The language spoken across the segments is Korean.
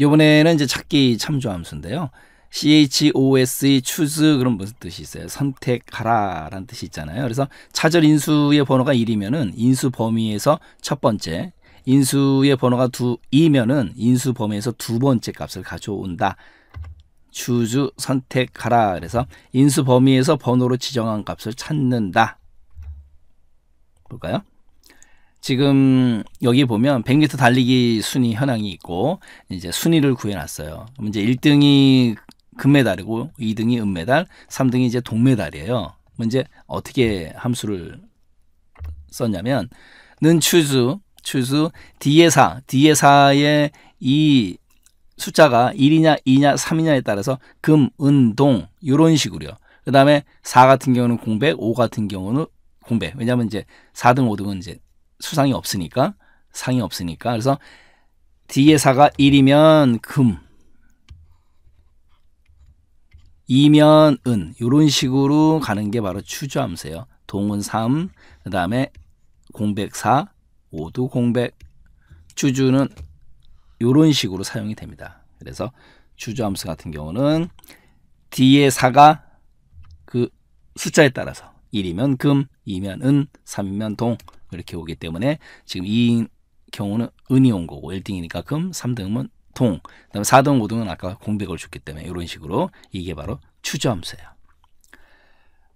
이번에는 이제 찾기 참조 함수인데요. CHOSE choose 그런 무슨 뜻이 있어요? 선택하라라는 뜻이 있잖아요. 그래서 찾을 인수의 번호가 1이면은 인수 범위에서 첫 번째, 인수의 번호가 2이면은 인수 범위에서 두 번째 값을 가져온다. choose 선택하라. 그래서 인수 범위에서 번호로 지정한 값을 찾는다. 볼까요? 지금 여기 보면 100m 달리기 순위 현황이 있고 이제 순위를 구해놨어요. 그럼 이제 1등이 금메달이고 2등이 은메달, 3등이 이제 동메달이에요. 이제 어떻게 함수를 썼냐면 는 추수 추수 뒤에 사 뒤에 사의 이 숫자가 1이냐 2냐 3이냐에 따라서 금, 은, 동 이런 식으로요. 그 다음에 4 같은 경우는 공백, 5 같은 경우는 공백. 왜냐하면 이제 4등, 5등은 이제 수상이 없으니까 상이 없으니까 그래서 뒤에 사가 1이면 금 2면 은 이런 식으로 가는 게 바로 추조함수예요. 동은 3, 그 다음에 공백 4, 5도 공백 추주는 이런 식으로 사용이 됩니다. 그래서 주저함수 같은 경우는 뒤에 4가 그 숫자에 따라서 1이면 금, 2면 은, 3이면 동 이렇게 오기 때문에 지금 2인 경우는 은이 온 거고 1등이니까 금, 3등은 동, 그다음에 4등, 5등은 아까 공백을 줬기 때문에 이런 식으로 이게 바로 추점수예요.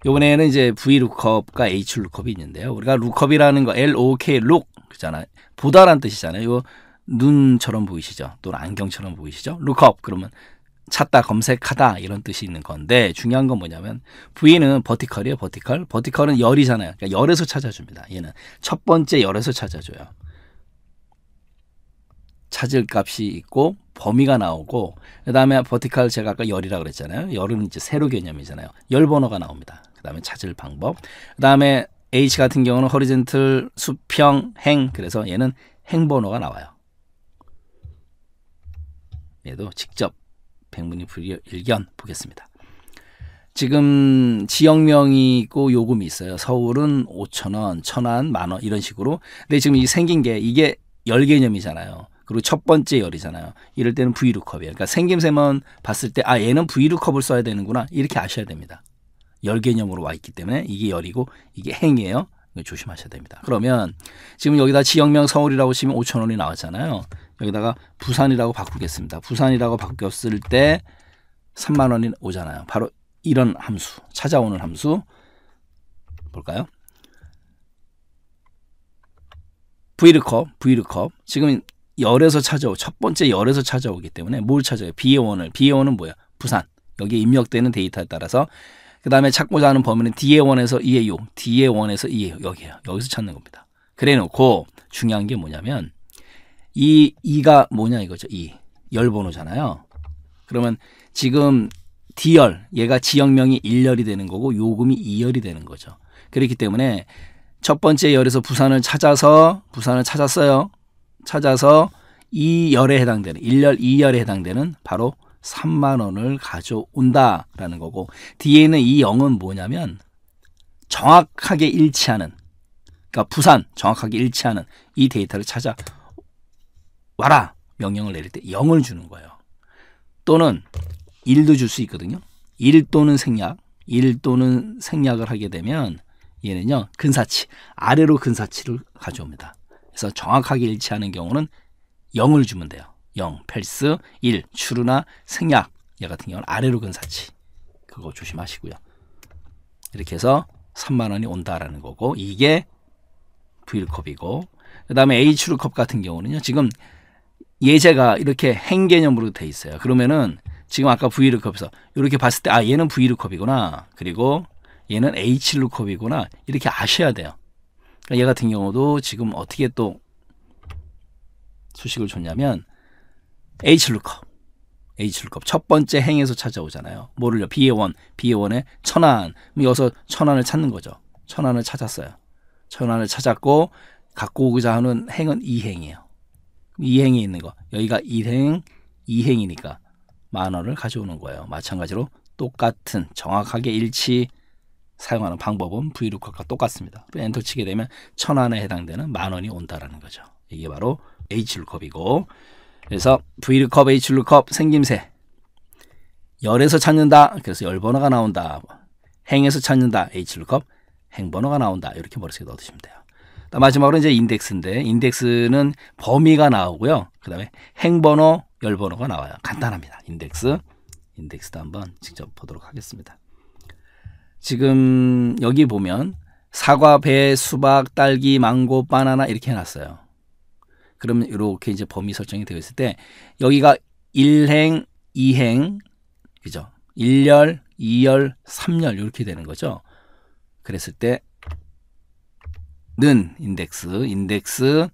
요번에는 이제 v 루컵과 h 루컵이 있는데요. 우리가 루컵이라는 거 l o k 룩 그잖아. 보다란 뜻이잖아요. 이거 눈처럼 보이시죠? 또는 안경처럼 보이시죠? 루컵 그러면 찾다, 검색하다 이런 뜻이 있는 건데 중요한 건 뭐냐면 V는 버티컬이에요. 버티컬. 버티컬은 열이잖아요. 그러니까 열에서 찾아줍니다. 얘는 첫 번째 열에서 찾아줘요. 찾을 값이 있고 범위가 나오고 그다음에 버티컬 제가 아까 열이라고 그랬잖아요. 열은 이제 세로 개념이잖아요. 열 번호가 나옵니다. 그다음에 찾을 방법. 그다음에 H 같은 경우는 허리젠틀 수평 행 그래서 얘는 행 번호가 나와요. 얘도 직접 백문이불여 일견 보겠습니다. 지금 지역명이고 요금이 있어요. 서울은 5천 원, 천 원, 만 원 이런 식으로. 근데 지금 이 생긴 게 이게 열 개념이잖아요. 그리고 첫 번째 열이잖아요. 이럴 때는 브이루컵이에요 그러니까 생김새만 봤을 때 아 얘는 브이루컵을 써야 되는구나 이렇게 아셔야 됩니다. 열 개념으로 와 있기 때문에 이게 열이고 이게 행이에요. 조심하셔야 됩니다. 그러면 지금 여기다 지역명 서울이라고 치면 5천 원이 나왔잖아요. 여기다가 부산이라고 바꾸겠습니다. 부산이라고 바뀌었을 때 3만 원이 오잖아요. 바로 이런 함수, 찾아오는 함수 볼까요? vLOOKUP, v l 지금 열에서 찾아오, 첫 번째 열에서 찾아오기 때문에 뭘 찾아요? B의 원을. B의 원은 뭐야? 부산. 여기에 입력되는 데이터에 따라서 그 다음에 찾고자 하는 범위는 D의 원에서 E의 6, D의 원에서 E의 6, 여기에요. 여기서 찾는 겁니다. 그래 놓고 중요한 게 뭐냐면 이 이가 뭐냐 이거죠. 이 열번호잖아요. 그러면 지금 D열 얘가 지역명이 1열이 되는 거고 요금이 2열이 되는 거죠. 그렇기 때문에 첫 번째 열에서 부산을 찾아서 부산을 찾았어요. 찾아서 이 열에 해당되는 1열 2열에 해당되는 바로 3만 원을 가져온다라는 거고 뒤에 있는 이 0은 뭐냐면 정확하게 일치하는 그러니까 부산 정확하게 일치하는 이 데이터를 찾아 와라 명령을 내릴 때 0을 주는 거예요. 또는 1도 줄 수 있거든요. 1 또는 생략, 1 또는 생략을 하게 되면 얘는요 근사치 아래로 근사치를 가져옵니다. 그래서 정확하게 일치하는 경우는 0을 주면 돼요. 0, 펠스, 1, 추르나 생략 얘 같은 경우는 아래로 근사치 그거 조심하시고요. 이렇게 해서 3만원이 온다라는 거고 이게 V컵이고 그 다음에 H컵 같은 경우는요 지금 예제가 이렇게 행개념으로 돼 있어요. 그러면은 지금 아까 V루컵에서 이렇게 봤을 때 아 얘는 V루컵이구나. 그리고 얘는 H루컵이구나. 이렇게 아셔야 돼요. 그러니까 얘 같은 경우도 지금 어떻게 또 수식을 줬냐면 H루컵. H루컵 첫 번째 행에서 찾아오잖아요. 뭐를요? B의 원, B의 원의 천안. 여기서 천안을 찾는 거죠. 천안을 찾았어요. 천안을 찾았고 갖고 오고자 하는 행은 이 행이에요. 이행이 있는 거. 여기가 일행, 이행이니까 만 원을 가져오는 거예요. 마찬가지로 똑같은 정확하게 일치 사용하는 방법은 브이룩과 똑같습니다. 엔터 치게 되면 천안에 해당되는 만 원이 온다라는 거죠. 이게 바로 H룩컵이고 그래서 V룩컵, H룩컵 생김새 열에서 찾는다. 그래서 열 번호가 나온다. 행에서 찾는다. H룩컵 행번호가 나온다. 이렇게 머릿속에 넣어두시면 돼요. 아, 마지막으로 이제 인덱스인데 인덱스는 범위가 나오고요. 그 다음에 행번호, 열번호가 나와요. 간단합니다. 인덱스. 인덱스도 한번 직접 보도록 하겠습니다. 지금 여기 보면 사과, 배, 수박, 딸기, 망고, 바나나 이렇게 해놨어요. 그러면 이렇게 이제 범위 설정이 되어 있을 때 여기가 1행, 2행, 그죠? 1열, 2열, 3열 이렇게 되는 거죠. 그랬을 때는 인덱스, 인덱스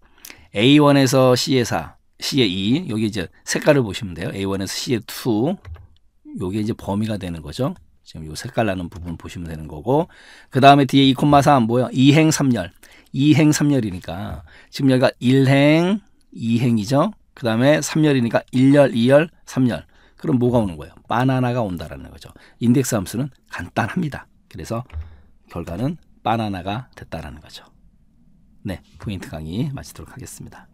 A1에서 C에 4, C에 2, 여기 이제 색깔을 보시면 돼요. A1에서 C에 2, 요게 이제 범위가 되는 거죠. 지금 요 색깔 나는 부분 보시면 되는 거고 그 다음에 뒤에 2 콤마 3뭐예요 2행 3열, 2행 3열이니까 지금 여기가 1행, 2행이죠. 그 다음에 3열이니까 1열, 2열, 3열. 그럼 뭐가 오는 거예요? 바나나가 온다라는 거죠. 인덱스 함수는 간단합니다. 그래서 결과는 바나나가 됐다라는 거죠. 네, 포인트 강의 마치도록 하겠습니다.